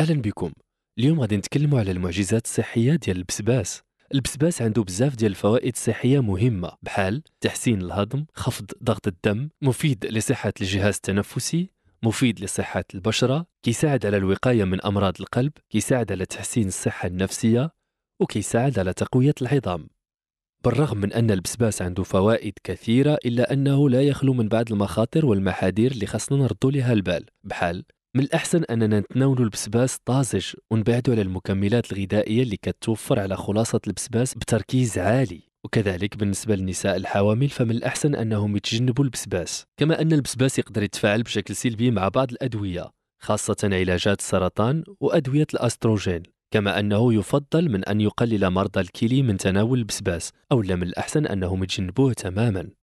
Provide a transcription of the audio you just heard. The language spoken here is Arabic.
اهلا بكم اليوم غادي نتكلموا على المعجزات الصحيه ديال البسباس البسباس عنده بزاف ديال الفوائد الصحيه مهمه بحال تحسين الهضم خفض ضغط الدم مفيد لصحه الجهاز التنفسي مفيد لصحه البشره كيساعد على الوقايه من امراض القلب كيساعد على تحسين الصحه النفسيه وكيساعد على تقويه العظام بالرغم من أن البسباس عنده فوائد كثيرة إلا أنه لا يخلو من بعض المخاطر والمحاذير اللي خاصنا نردو لها البال بحال من الأحسن أننا نتناول البسباس طازج ونبعد على المكملات الغذائية اللي كتوفر على خلاصة البسباس بتركيز عالي وكذلك بالنسبة للنساء الحوامل فمن الأحسن أنهم يتجنبوا البسباس كما أن البسباس يقدر يتفاعل بشكل سلبي مع بعض الأدوية خاصة علاجات السرطان وأدوية الأستروجين كما أنه يفضل من أن يقلل مرضى الكلي من تناول البسباس أو من الأحسن أنهم يتجنبوه تماما